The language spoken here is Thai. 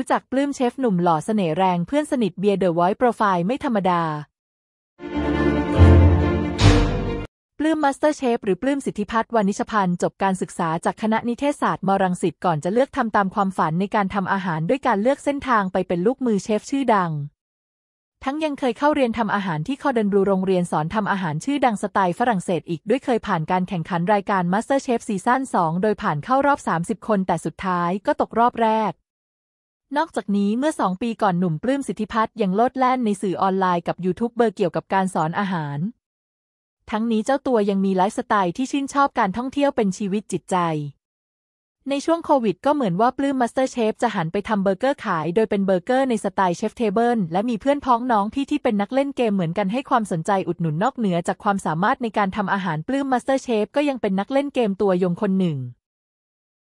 รู้จักปลื้มเชฟหนุ่มหล่อเสน่ห์แรงเพื่อนสนิทเบียร์เดอะไวท์โปรไฟล์ไม่ธรรมดา ปลื้มมาสเตอร์เชฟหรือปลื้มสิทธิพัฒน์วานิชพันธ์จบการศึกษาจากคณะนิเทศศาสตร์มรังสิตก่อนจะเลือกทำตามความฝันในการทำอาหารด้วยการเลือกเส้นทางไปเป็นลูกมือเชฟชื่อดัง ทั้งยังเคยเข้าเรียนทำอาหารที่คอเดนบลูโรงเรียนสอนทำอาหารชื่อดังสไตล์ฝรั่งเศส อีกด้วยเคยผ่านการแข่งขันรายการมาสเตอร์เชฟซีซั่น2 โดยผ่านเข้ารอบ 30 คนแต่สุดท้าย ก็ตกรอบแรกนอกจากนี้เมื่อสองปีก่อนหนุ่มปลื้มสิทธิพัฒน์ยังโลดแล่นในสื่อออนไลน์กับยูทูบเบอร์เกี่ยวกับการสอนอาหาร ทั้งนี้เจ้าตัวยังมีไลฟ์สไตล์ที่ชื่นชอบการท่องเที่ยวเป็นชีวิตจิตใจ ในช่วงโควิดก็เหมือนว่าปลื้มมาสเตอร์เชฟจะหันไปทำเบอร์เกอร์ขายโดยเป็นเบอร์เกอร์ในสไตล์เชฟเทเบิลและมีเพื่อนพ้องน้องพี่ที่เป็นนักเล่นเกมเหมือนกันให้ความสนใจอุดหนุนนอกเหนือจากความสามารถในการทำอาหารปลื้มมาสเตอร์เชฟก็ยังเป็นนักเล่นเกมตัวยงคนหนึ่ง